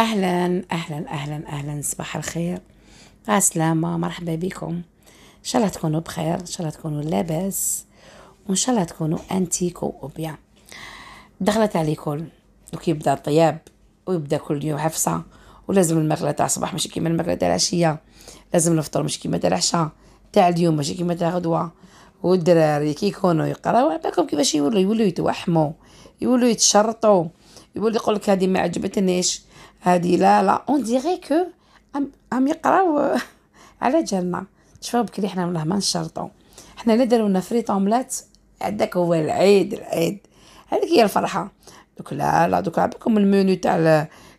اهلا اهلا اهلا اهلا صباح الخير عسلامة مرحبا بكم ان شاء الله تكونوا بخير ان شاء الله تكونوا لاباس وان شاء الله تكونوا انتيكو وبيان دخلت عليكم يبدا الطياب ويبدا كل يوم حفصه ولازم الماكله تاع الصباح ماشي كيما الماكله تاع العشيه لازم الفطور ماشي كيما تاع العشاء تاع اليوم ماشي كيما تاع غدوه والدراري كي يكونوا يقراو عبالكم كيفاش يولوا يولوا يتوحموا يولوا يتشرطوا يولوا يقول لك هذه ما عجبتنيش هذه لا لا اون ديغي كو عم يقراو على جالنا تشوفوا بكري حنا والله ما نشرطو حنا لا داروا لنا فريط اوملات هذاك هو العيد العيد هذيك هي الفرحه دوك لا لا دوك عبكم المنيو تاع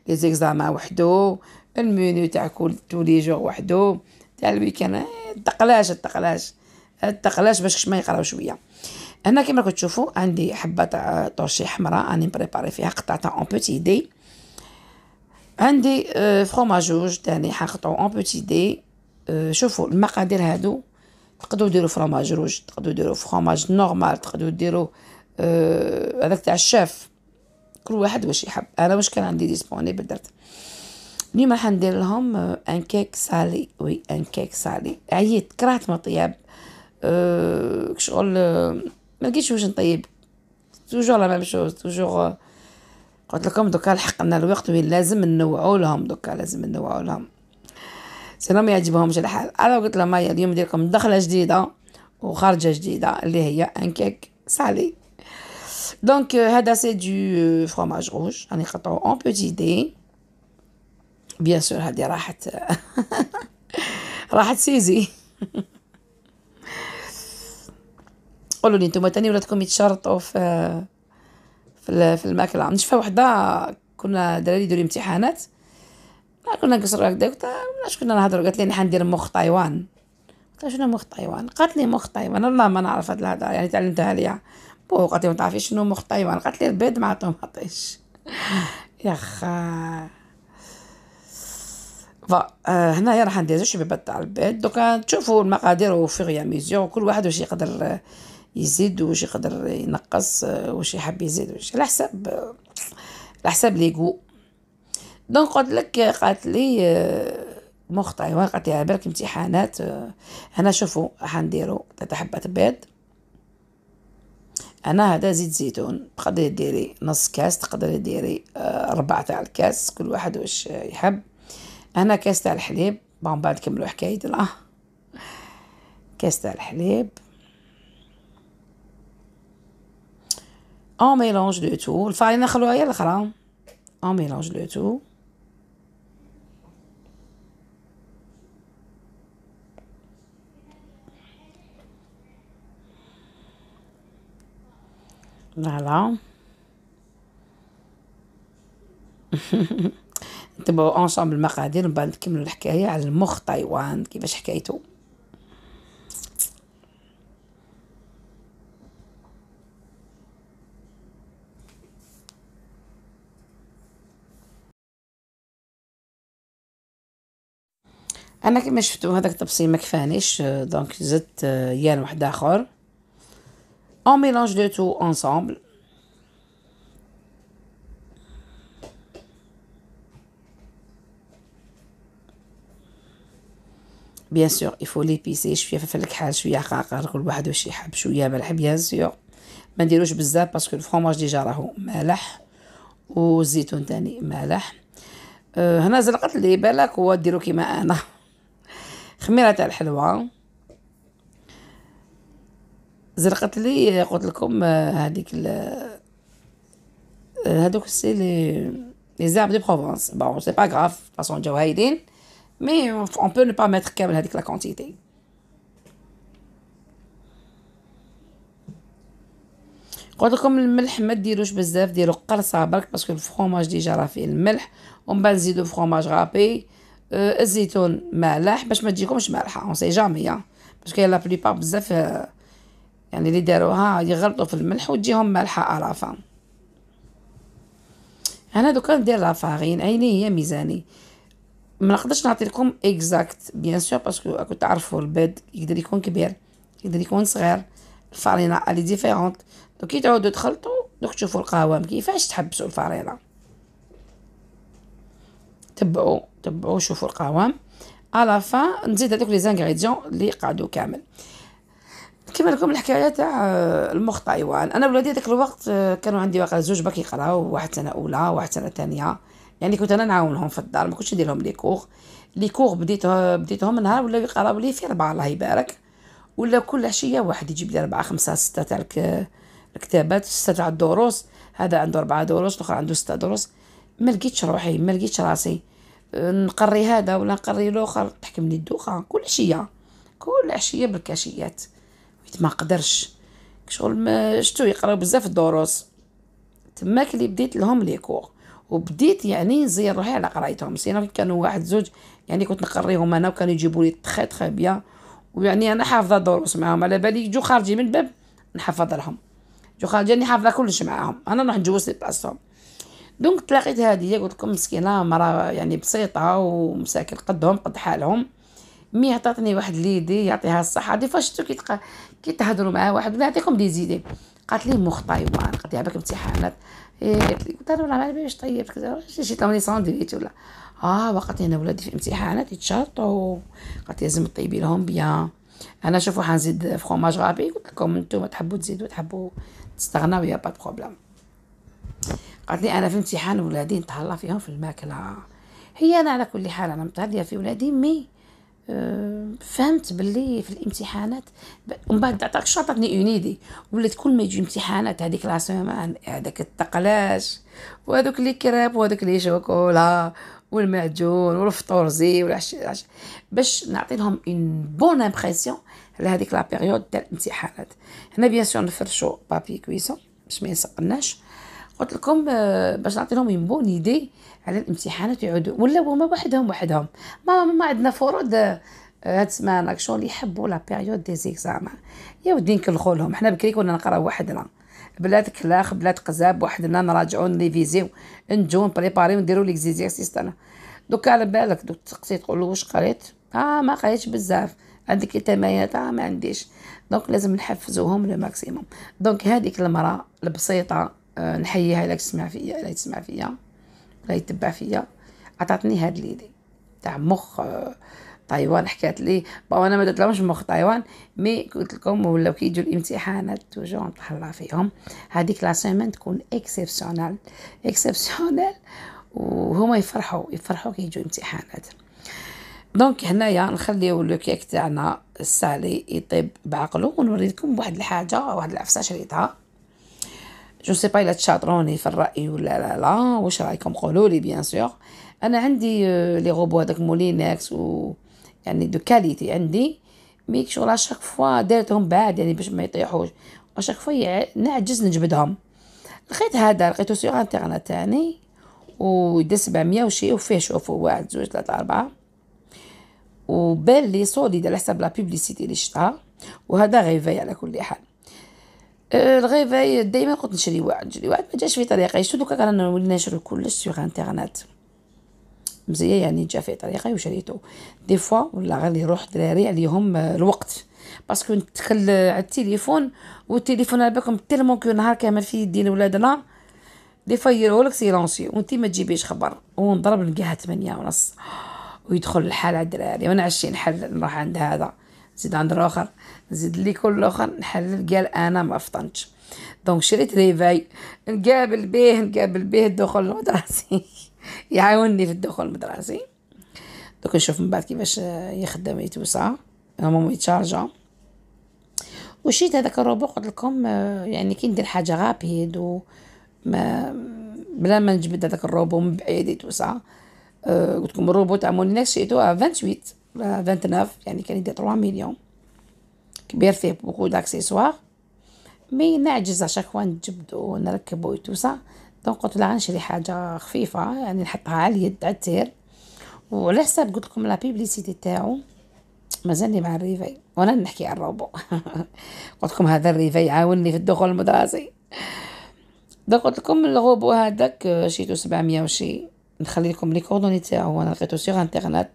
لي زيكزاما وحدو المنيو تاع كل تولي جو وحدو تاع الويكان التقلاش التقلاش التقلاش باش ما يقراو شويه هنا كما راكم تشوفوا عندي حبه تاع طوشي حمراء راني بريباري فيها قطعتها اون بوتي دي عندي آه، فروماجوج تاني حنقطعو اون آه، بوتي دي شوفوا المقادير هادو تقدروا ديروا فروماج روج تقدروا ديروا فروماج نورمال تقدروا ديروا آه، هذاك تاع الشاف كل واحد واش يحب انا واش كان عندي ديسبونيبل درت اليوم راح ندير لهم ان كيك سالي وي ان كيك سالي عييت كرهت ما طياب شغل ما لقيتش واش نطيب توجور لا ميم شوز توجور قلت لكم دوكا لحقنا الوقت وين لازم نوعو لهم دوكا لازم نوعو لهم سينو ما يعجبهمش الحال انا قلت لهم هيا اليوم ندير لكم دخله جديده وخرجه جديده اللي هي ان كيك سالي دونك هذا سي دو فرماج روج راني قطعو اون بوتي دي بيان سور هذه راحت راحت سيزي قولوا لي نتوما تاني ولادكم يتشرطوا في في في الماكله شفه وحده كنا دراري يديروا امتحانات كنا نكسروا هكذا قلت آه، علاش كنا نهضروا قالت لي انا حندير مخ طايوان قلت شنو مخ طايوان قالت لي مخ طايوان والله ما نعرف هاد الهضره يعني تعلمتها ليا بو قالت لي ما تعرفيش شنو مخ طايوان قالت لي البيض مع طوماطيش يا خا آه، هنايا راح ندير جوج شبيبات تاع البيض دوكا تشوفوا المقادير وفي غيا ميزيو كل واحد واش يقدر آه، يزيد واش يقدر ينقص آه، واش يحب يزيد واش على حساب على حساب ليغو دونك قلت لك قالت لي آه، مخطئ ايوا قالت لي على بالك امتحانات هنا آه، شوفوا حنديرو ثلاثه حبات بيض انا هذا زيت زيتون تقدري ديري نص كاس تقدري ديري ربع تاع الكاس كل واحد واش يحب انا كاس تاع الحليب بون بعد كملوا حكايتنا كاس تاع الحليب en mélange de tout. الفارينة خلوها هي الأخرى en mélange de tout. Voilà. نتبعوا انصامبل المقادير من بعد نكملوا الحكايه على المخ تايوان كيفاش حكايته انا كما شفتوا هذاك الطبسي ما كفانيش آه، دونك زدت آه، يان واحد اخر اون ميلونج دو تو انصامبل بيان سور يفو ليبيسي شويه فلفل كحل شويه خاقر كل واحد واش يحب شويه ملح بيان سور ما نديروش بزاف باسكو الفرماج ديجا راهو مالح والزيتون تاني مالح أه هنا زلقت لي بالك هو ديرو كيما انا خميره تاع الحلوه زرقت لي قلت لكم آه، هذيك آه، هذوك سي لي لي زارب دو بروفونس بون سي با غاف فاصون جاو هايدين مي اون بو نو با ميتر كامل هذيك لا كونتيتي قلت لكم الملح ما ديروش بزاف ديروا قرصه برك باسكو الفرماج ديجا راه فيه الملح ومن بعد نزيدو فرomage غابي الزيتون مالح باش ما تجيكمش مالحه اون سي جامي باسكو لا بليبار بزاف يعني اللي داروها يغلطوا في الملح وتجيهم مالحه ارافه انا دوكا ندير لافارين عيني هي ميزاني ما نقدرش نعطي لكم اكزاكت بيان سور باسكو راكم تعرفوا البيض يقدر يكون كبير يقدر يكون صغير الفارينه الي ديفيرونت دوك كي تعودوا تخلطوا دوك تشوفوا القوام كيفاش تحبسوا الفارينه تبعوا تبعوا شوفوا القوام على فا نزيد هذوك لي زانغريديون اللي قعدوا كامل كما لكم الحكايه تاع آه، المخ طايوان انا ولادي ذاك الوقت آه، كانوا عندي واقع زوج باك يقراو واحد سنه اولى واحد سنه ثانيه يعني كنت انا نعاونهم في الدار ما كنتش ندير لهم لي كور لي كور بديت بديتهم نهار ولاو يقراو لي في ربعه الله يبارك ولا كل عشيه واحد يجيب لي ربعه خمسه سته تاع الكتابات سته تاع الدروس هذا عنده ربعه دروس الاخر عنده سته دروس ما لقيتش روحي ما لقيتش راسي نقري هذا ولا نقري الاخر تحكم لي الدوخه كل عشيه كل عشيه بالكاشيات ويت ما قدرش شغل ما شتو يقراو بزاف الدروس تماك اللي بديت لهم لي كور وبديت يعني نزير روحي على قرايتهم سينا كانوا واحد زوج يعني كنت نقريهم انا وكانوا يجيبوا لي تخي تخي بيان ويعني انا حافظه دروس معاهم على بالي جو خارجي من الباب نحفظ لهم جو خارجي راني حافظه كلش معاهم انا نروح نجوز لي بلاصتهم دونك تلاقيت هادية قلت لكم مسكينة مرا يعني بسيطة ومساكن قدهم قد حالهم مي عطاتني واحد ليدي يعطيها الصحة دي فاش شفتو كي كي تهضروا مع واحد نعطيكم دي زيدي قالت لي مخ طايوان قد يعبك امتحانات إيه، قالت لي قلت لها والله ما باش طيب كذا جيت لهم لي ساندويتش ولا اه وقت انا ولادي في امتحانات يتشرطوا قالت لازم طيبي لهم بيان انا شوفوا حنزيد فخوماج غابي قلت لكم نتوما تحبوا تزيدوا تحبوا تستغناو يا با بروبليم قالت انا في امتحان ولادي نتهلا فيهم في الماكله هي انا على كل حال انا متهليه في ولادي مي آه، فهمت باللي في الامتحانات ومن بعد عطاك شاطتني اونيدي ولات كل ما يجي امتحانات هذيك سيمان هذاك التقلاش وهذوك لي كراب وهذوك لي شوكولا والمعجون والفطور زي والعشاء باش نعطي لهم اون بون امبرسيون على هذيك لا بيريود تاع الامتحانات هنا بيان سور نفرشو بابي كويسون باش ما يسقناش قلت لكم آه، باش نعطيهم بون ايدي على الامتحانات يعودوا ولا هما وحدهم وحدهم ما ما عندنا فروض آه، هاد السمانة راك اللي يحبوا لا بيريود دي زيكزام يا ودي نكلخو لهم حنا بكري كنا نقراو وحدنا بلاد كلاخ بلاد قزاب وحدنا نراجعو نريفيزيو نجو نبريباريو نديرو ليكزيزيرسيس تاعنا دوكا على بالك دوك تسقسي تقول واش قريت اه ما قريتش بزاف عندك التمايات اه ما عنديش دونك لازم نحفزوهم لو ماكسيموم دونك هذيك المرا البسيطه آه، نحييها الا تسمع فيا الا تسمع فيا ولا يتبع فيا عطاتني هاد ليدي تاع مخ أه طايوان حكات لي بون انا ما درتلهمش مخ طايوان مي قلت لكم ولاو كيجيو الامتحانات توجو نتهلا فيهم هذيك لا سيمين تكون اكسبسيونال اكسبسيونال وهما يفرحوا يفرحوا كيجيو امتحانات دونك هنايا نخليو لو كيك تاعنا السالي يطيب بعقله ونوريكم واحد الحاجه واحد العفسه شريتها جو سي با الا تشاطروني في الراي ولا لا لا واش رايكم قولوا لي بيان سور انا عندي لي روبو هذاك مولينكس و يعني دو كاليتي عندي مي شغل شاك فوا درتهم بعاد يعني باش ما يطيحوش اشاك فوا نعجز نجبدهم لقيت هذا لقيتو سيغ انترنت تاني ويدا 700 وشي وفيه شوفو واحد زوج تلاتة أربعة وبان لي سوليد على حساب لا لي اللي شتاها وهذا غيفاي على كل حال الغيفاي دائما قلت نشري واحد نشري واحد ما جاش في طريقي شتو دوكا كان ولينا نشرو كلش سوغ انترنت مزيه يعني جا في طريقي وشريتو دي فوا ولا غير يروح دراري عليهم الوقت باسكو نتكل على التليفون والتليفون على بالكم تيلمون كو نهار كامل في يدين ولادنا دي فوا يرولك سيلونسي وانت ما تجيبيش خبر ونضرب نلقاها ثمانية ونص oh, ويدخل الحال على الدراري وانا عشي نحل نروح عند هذا زيد عند الاخر زيد لي كل اخر نحلل قال انا ما فطنتش دونك شريت ريفاي نقابل بيه نقابل بيه الدخول المدرسي يعاوني في الدخول المدرسي دوك نشوف من بعد كيفاش يخدم يتوسع هما يتشارجا وشيت هذاك الروبو قلت لكم آه، يعني كي ندير حاجه غابيد و ما بلا ما نجبد هذاك الروبو من بعيد يتوسع آه، قلت لكم الروبو تاع مونينكس شريتو 28 29 يعني كان يدير 3 مليون كبير فيه بوكو داكسيسوار مي نعجز شكون نجبدو نركبو يتوسا دونك قلت لها غنشري حاجه خفيفه يعني نحطها على اليد على التير وعلى حساب قلت لكم لا بيبليسيتي تاعو مازالني مع الريفي وانا نحكي على الروبو قلت لكم هذا الريفي عاوني في الدخول المدرسي دونك قلت لكم الروبو هذاك آه، شيتو 700 وشي نخلي لكم لي كوردوني تاعو انا لقيتو سيغ انترنت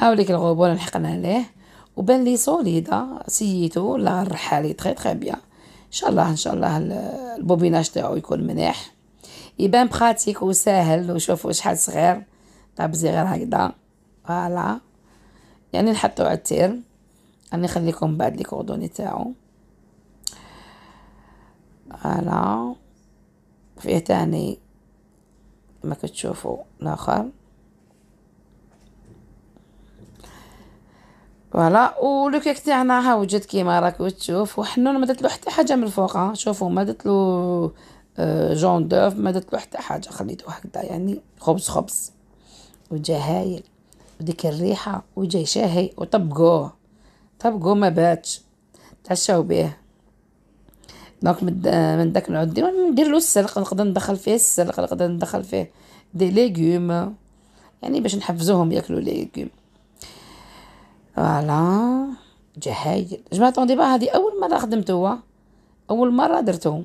هاو ديك ليك الغبون لحقنا عليه وبان لي سوليدا سييتو لا الرحالي تخي تخي بيان ان شاء الله ان شاء الله البوبيناج تاعو يكون مليح يبان براتيك وساهل وشوفوا شحال صغير طابزي غير هكذا فوالا يعني نحطو على التير راني نخليكم بعد لي كوردوني تاعو فوالا فيه تاني ما كتشوفوا الاخر فوالا كيك تاعنا ها وجد كيما راكو تشوف وحنون ما درتلو حتى حاجه من الفوق شوفوا ما درتلو آه، جون دوف ما درتلو حتى حاجه خليته هكذا يعني خبز خبز وجا هايل وديك الريحه وجاي شاهي وطبقوه طبقوه ما باتش تعشاو بيه دونك من داك نعود ندير له السلق نقدر ندخل فيه السلق نقدر ندخل فيه دي ليغوم يعني باش نحفزوهم ياكلوا ليغوم فوالا جا هايل جماعة اون ديبا هادي أول مرة خدمته هو أول مرة درته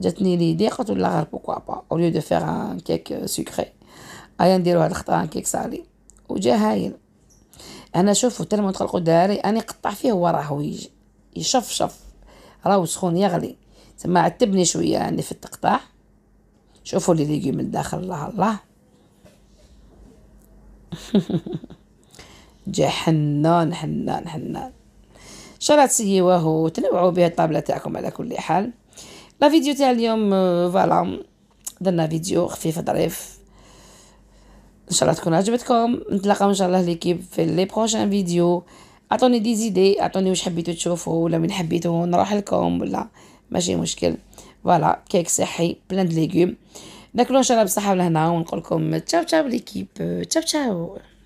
جاتني ليدي قلت لا غير بوكوا با أوليو دو فيغ ان كيك سكري أيا نديرو هاد الخطرة ان كيك صالي وجا هايل أنا شوفو تا لما تخلقو داري أنا قطع فيه هو راهو يشفشف راهو سخون يغلي تما عتبني شوية يعني في التقطاع شوفوا لي ليغيوم من داخل الله الله جا حنان حنان حنان شرات سيواه وتنوعوا بها الطابله تاعكم على كل حال لا فيديو تاع اليوم آه، فوالا درنا فيديو خفيف ظريف ان شاء الله تكون عجبتكم نتلاقاو ان شاء الله ليكيب في لي بروشان فيديو اعطوني دي زيدي اعطوني واش حبيتو تشوفوا ولا من حبيتو نروح لكم ولا ماشي مشكل فوالا كيك صحي بلان د ليغوم ناكلو نشرب بصحة لهنا ونقول لكم تشاو تشاو ليكيب تشاو تشاو